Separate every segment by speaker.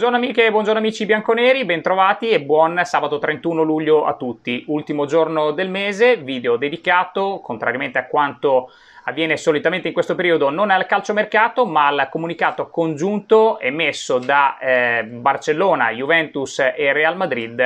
Speaker 1: Buongiorno amiche, buongiorno amici bianconeri, bentrovati e buon sabato 31 luglio a tutti. Ultimo giorno del mese, video dedicato, contrariamente a quanto avviene solitamente in questo periodo, non al calciomercato, ma al comunicato congiunto emesso da eh, Barcellona, Juventus e Real Madrid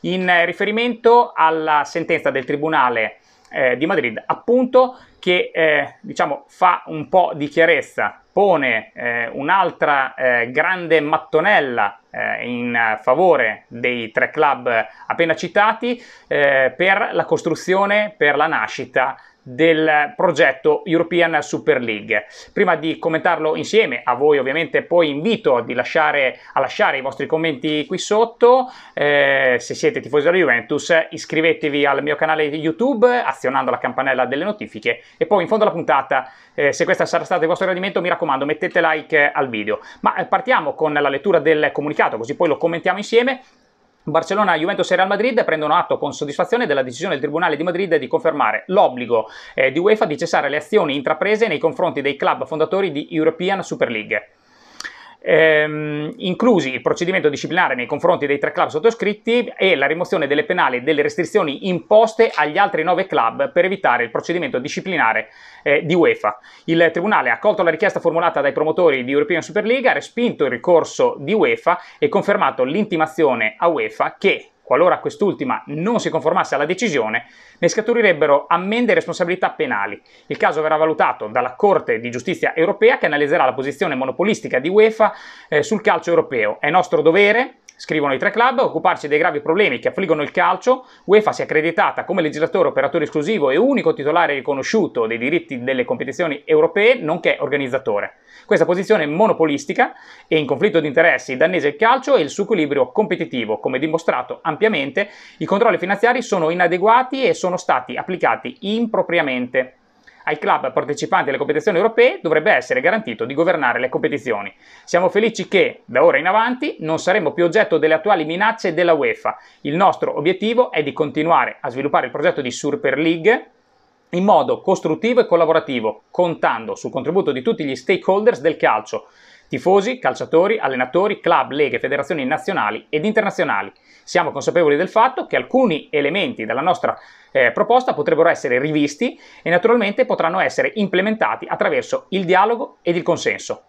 Speaker 1: in riferimento alla sentenza del Tribunale eh, di Madrid, appunto che eh, diciamo, fa un po' di chiarezza, pone eh, un'altra eh, grande mattonella eh, in favore dei tre club appena citati eh, per la costruzione, per la nascita del progetto European Super League. Prima di commentarlo insieme a voi ovviamente poi invito lasciare, a lasciare i vostri commenti qui sotto, eh, se siete tifosi della Juventus iscrivetevi al mio canale YouTube azionando la campanella delle notifiche e poi in fondo alla puntata eh, se questa sarà stata il vostro gradimento mi raccomando mettete like al video. Ma eh, partiamo con la lettura del comunicato così poi lo commentiamo insieme. Barcellona, Juventus e Real Madrid prendono atto con soddisfazione della decisione del Tribunale di Madrid di confermare l'obbligo eh, di UEFA di cessare le azioni intraprese nei confronti dei club fondatori di European Super League ehm, inclusi il procedimento disciplinare nei confronti dei tre club sottoscritti e la rimozione delle penali e delle restrizioni imposte agli altri nove club per evitare il procedimento disciplinare eh, di UEFA. Il Tribunale ha accolto la richiesta formulata dai promotori di European Super League, ha respinto il ricorso di UEFA e confermato l'intimazione a UEFA che Qualora quest'ultima non si conformasse alla decisione, ne scaturirebbero ammende e responsabilità penali. Il caso verrà valutato dalla Corte di Giustizia europea che analizzerà la posizione monopolistica di UEFA eh, sul calcio europeo. È nostro dovere scrivono i tre club, occuparci dei gravi problemi che affliggono il calcio, UEFA si è accreditata come legislatore, operatore esclusivo e unico titolare riconosciuto dei diritti delle competizioni europee, nonché organizzatore. Questa posizione monopolistica e in conflitto di interessi danneggia il calcio e il suo equilibrio competitivo, come dimostrato ampiamente, i controlli finanziari sono inadeguati e sono stati applicati impropriamente ai club partecipanti alle competizioni europee dovrebbe essere garantito di governare le competizioni. Siamo felici che, da ora in avanti, non saremo più oggetto delle attuali minacce della UEFA. Il nostro obiettivo è di continuare a sviluppare il progetto di Super League in modo costruttivo e collaborativo, contando sul contributo di tutti gli stakeholders del calcio tifosi, calciatori, allenatori, club, leghe, federazioni nazionali ed internazionali. Siamo consapevoli del fatto che alcuni elementi della nostra eh, proposta potrebbero essere rivisti e naturalmente potranno essere implementati attraverso il dialogo ed il consenso.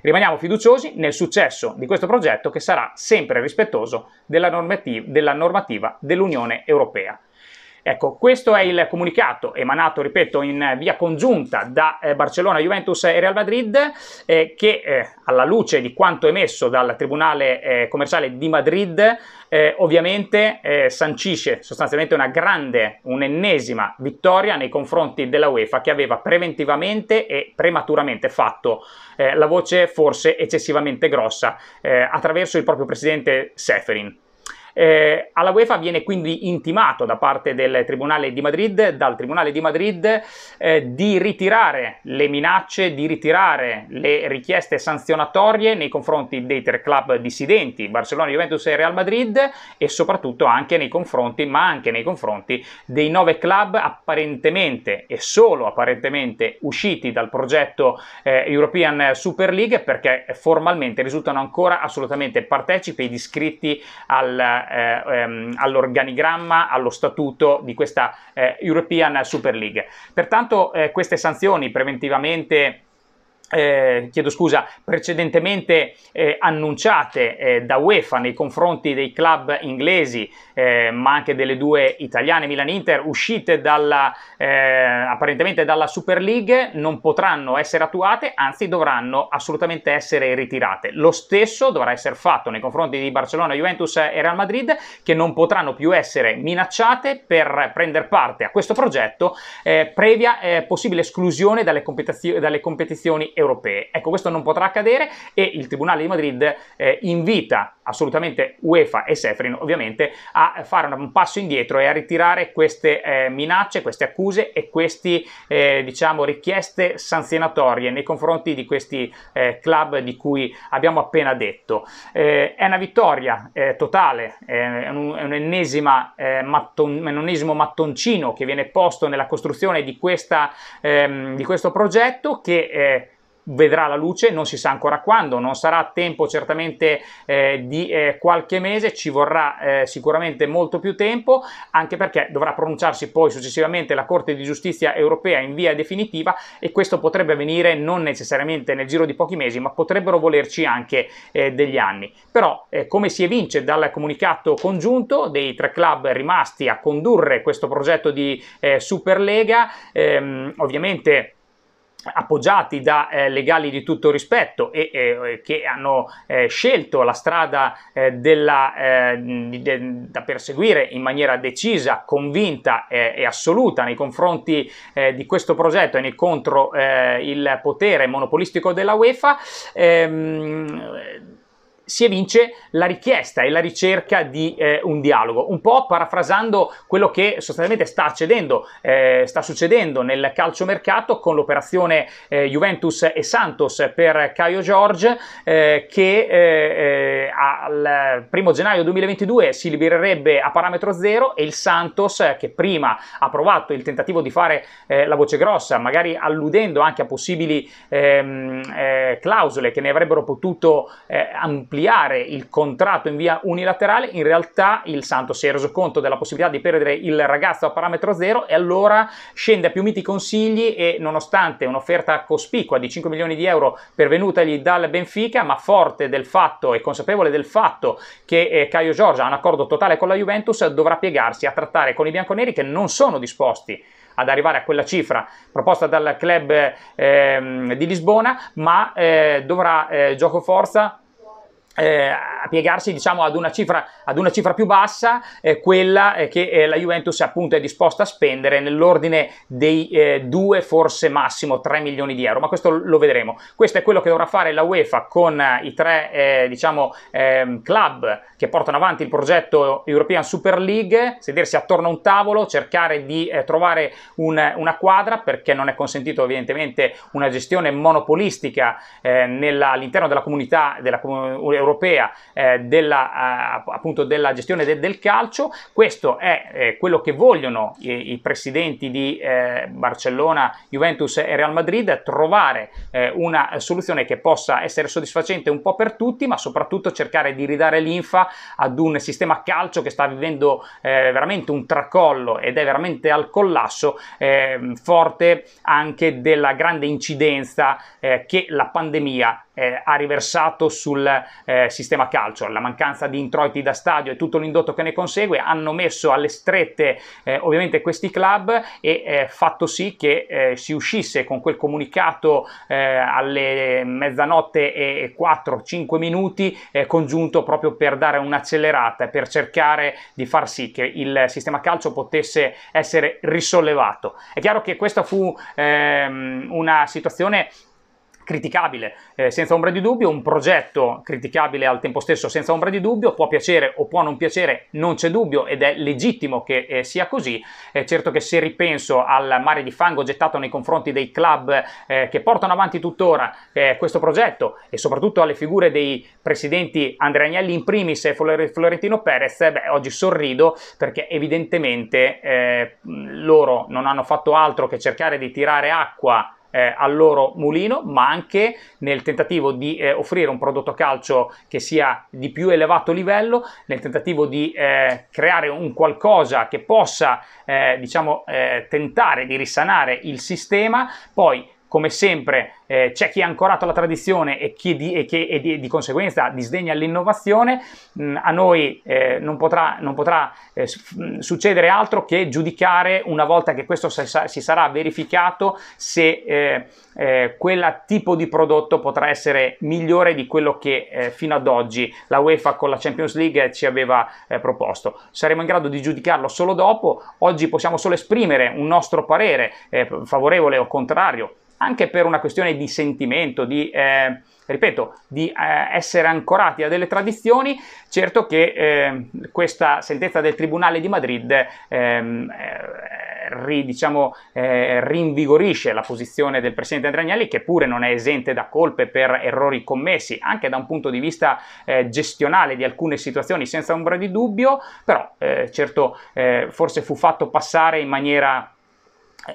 Speaker 1: Rimaniamo fiduciosi nel successo di questo progetto che sarà sempre rispettoso della normativa, della normativa dell'Unione Europea. Ecco, questo è il comunicato emanato, ripeto, in via congiunta da eh, Barcellona, Juventus e Real Madrid, eh, che eh, alla luce di quanto emesso dal Tribunale eh, Commerciale di Madrid, eh, ovviamente eh, sancisce sostanzialmente una grande, un'ennesima vittoria nei confronti della UEFA che aveva preventivamente e prematuramente fatto la voce forse eccessivamente grossa attraverso il proprio presidente Seferin. Eh, alla UEFA viene quindi intimato da parte del Tribunale di Madrid, dal Tribunale di Madrid, eh, di ritirare le minacce, di ritirare le richieste sanzionatorie nei confronti dei tre club dissidenti, Barcellona, Juventus e Real Madrid, e soprattutto anche nei confronti, ma anche nei confronti dei nove club apparentemente e solo apparentemente usciti dal progetto eh, European Super League perché formalmente risultano ancora assolutamente partecipi ed iscritti al eh, ehm, all'organigramma, allo statuto di questa eh, European Super League. Pertanto eh, queste sanzioni preventivamente eh, chiedo scusa, precedentemente eh, annunciate eh, da UEFA nei confronti dei club inglesi, eh, ma anche delle due italiane, Milan-Inter, uscite dalla, eh, apparentemente dalla Super League, non potranno essere attuate, anzi dovranno assolutamente essere ritirate. Lo stesso dovrà essere fatto nei confronti di Barcellona, Juventus e Real Madrid, che non potranno più essere minacciate per prendere parte a questo progetto, eh, previa possibile esclusione dalle, competizio- dalle competizioni europee. Ecco, questo non potrà accadere e il Tribunale di Madrid eh, invita assolutamente UEFA e Sefrin ovviamente a fare un passo indietro e a ritirare queste eh, minacce, queste accuse e queste eh, diciamo, richieste sanzionatorie nei confronti di questi eh, club di cui abbiamo appena detto. Eh, è una vittoria eh, totale, è, un, è un'ennesima, eh, matton, ennesimo mattoncino che viene posto nella costruzione di, questa, ehm, di questo progetto che vedrà la luce, non si sa ancora quando, non sarà a tempo certamente eh, di eh, qualche mese, ci vorrà eh, sicuramente molto più tempo, anche perché dovrà pronunciarsi poi successivamente la Corte di Giustizia europea in via definitiva e questo potrebbe avvenire non necessariamente nel giro di pochi mesi, ma potrebbero volerci anche eh, degli anni. Però eh, come si evince dal comunicato congiunto dei tre club rimasti a condurre questo progetto di eh, Superlega, ehm, ovviamente appoggiati da eh, legali di tutto rispetto e, e che hanno eh, scelto la strada eh, della, eh, de, da perseguire in maniera decisa, convinta eh, e assoluta nei confronti eh, di questo progetto e nei contro il potere monopolistico della UEFA. Ehm, si evince la richiesta e la ricerca di eh, un dialogo, un po' parafrasando quello che sostanzialmente sta accedendo, eh, sta succedendo nel calciomercato con l'operazione eh, Juventus e Santos per Caio George eh, che eh, eh, al primo gennaio 2022 si libererebbe a parametro zero e il Santos che prima ha provato il tentativo di fare la voce grossa, magari alludendo anche a possibili ehm, clausole che ne avrebbero potuto ampliare ampliare il contratto in via unilaterale, in realtà il Santo si è reso conto della possibilità di perdere il ragazzo a parametro zero e allora scende a più miti consigli e nonostante un'offerta cospicua di 5 milioni di euro pervenutagli dal Benfica, ma forte del fatto e consapevole del fatto che eh, Caio Giorgia ha un accordo totale con la Juventus, dovrà piegarsi a trattare con i bianconeri che non sono disposti ad arrivare a quella cifra proposta dal club eh, di Lisbona, ma eh, dovrà eh, gioco forza eh, a piegarsi diciamo, ad, una cifra, ad una cifra più bassa, eh, quella eh, che eh, la Juventus appunto è disposta a spendere nell'ordine dei eh, due forse massimo 3 milioni di euro, ma questo lo vedremo. Questo è quello che dovrà fare la UEFA con eh, i tre diciamo, ehm, club che portano avanti il progetto European Super League, sedersi attorno a un tavolo, cercare di trovare un, una quadra perché non è consentito evidentemente una gestione monopolistica nella, all'interno della comunità della, europea europea eh, della, eh, appunto della gestione de- del calcio. Questo è eh, quello che vogliono i, i presidenti di eh, Barcellona, Juventus e Real Madrid, trovare una soluzione che possa essere soddisfacente un po' per tutti, ma soprattutto cercare di ridare linfa ad un sistema calcio che sta vivendo veramente un tracollo ed è veramente al collasso ehm, forte anche della grande incidenza eh, che la pandemia eh, ha riversato sul, eh, eh, sistema calcio, la mancanza di introiti da stadio e tutto l'indotto che ne consegue hanno messo alle strette eh, ovviamente questi club e eh, fatto sì che eh, si uscisse con quel comunicato eh, alle mezzanotte e 4-5 minuti eh, congiunto proprio per dare un'accelerata e per cercare di far sì che il sistema calcio potesse essere risollevato. È chiaro che questa fu ehm, una situazione criticabile eh, senza ombra di dubbio, un progetto criticabile al tempo stesso senza ombra di dubbio, può piacere o può non piacere, non c'è dubbio ed è legittimo che eh, sia così. Eh, certo che se ripenso al mare di fango gettato nei confronti dei club eh, che portano avanti tuttora eh, questo progetto e soprattutto alle figure dei presidenti Andrea Agnelli in primis e Florentino Perez, eh, beh, oggi sorrido perché evidentemente loro non hanno fatto altro che cercare di tirare acqua eh, al loro mulino, ma anche nel tentativo di eh, offrire un prodotto calcio che sia di più elevato livello, nel tentativo di eh, creare un qualcosa che possa, eh, diciamo, eh, tentare di risanare il sistema, poi come sempre eh, c'è chi ha ancorato la tradizione e chi di, e che, e di, di conseguenza disdegna l'innovazione, mh, mm, a noi eh, non potrà, non potrà eh, mm, succedere altro che giudicare una volta che questo si sarà verificato se eh, eh, quel tipo di prodotto potrà essere migliore di quello che eh, fino ad oggi la UEFA con la Champions League ci aveva proposto. Saremo in grado di giudicarlo solo dopo, oggi possiamo solo esprimere un nostro parere favorevole o contrario anche per una questione di sentimento, di, eh, ripeto, di eh, essere ancorati a delle tradizioni, certo che eh, questa sentenza del Tribunale di Madrid ehm, eh, ri, diciamo, eh, rinvigorisce la posizione del Presidente Andragnelli, che pure non è esente da colpe per errori commessi, anche da un punto di vista eh, gestionale di alcune situazioni, senza ombra di dubbio, però certo forse fu fatto passare in maniera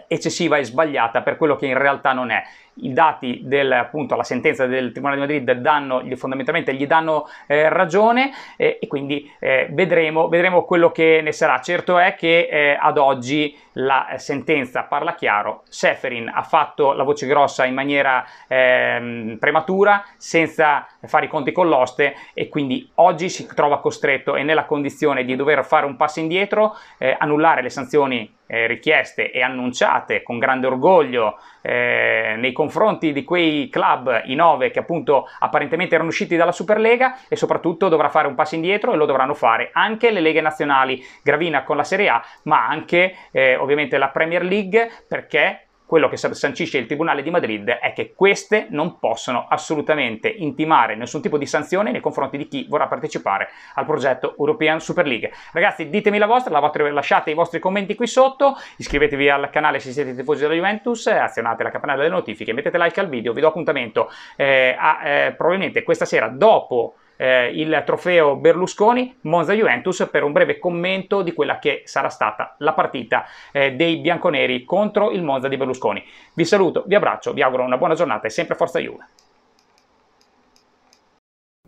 Speaker 1: eccessiva e sbagliata per quello che in realtà non è i dati della sentenza del Tribunale di Madrid danno, fondamentalmente gli danno eh, ragione eh, e quindi eh, vedremo, vedremo, quello che ne sarà. Certo è che eh, ad oggi la sentenza parla chiaro, Seferin ha fatto la voce grossa in maniera ehm, prematura, senza fare i conti con l'oste e quindi oggi si trova costretto e nella condizione di dover fare un passo indietro, eh, annullare le sanzioni eh, richieste e annunciate con grande orgoglio nei confronti confronti di quei club, i nove che appunto apparentemente erano usciti dalla Superlega e soprattutto dovrà fare un passo indietro e lo dovranno fare anche le leghe nazionali, Gravina con la Serie A, ma anche eh, ovviamente la Premier League perché quello che sancisce il Tribunale di Madrid è che queste non possono assolutamente intimare nessun tipo di sanzione nei confronti di chi vorrà partecipare al progetto European Super League. Ragazzi, ditemi la vostra, lasciate i vostri commenti qui sotto, iscrivetevi al canale se siete tifosi della Juventus, eh, azionate la campanella delle notifiche, mettete like al video, vi do appuntamento eh, a, eh, probabilmente questa sera dopo eh, il trofeo Berlusconi, Monza-Juventus per un breve commento di quella che sarà stata la partita eh, dei bianconeri contro il Monza di Berlusconi. Vi saluto, vi abbraccio, vi auguro una buona giornata e sempre Forza Juve.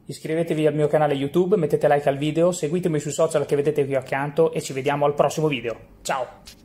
Speaker 1: Iscrivetevi al mio canale YouTube, mettete like al video, seguitemi sui social che vedete qui accanto e ci vediamo al prossimo video. Ciao!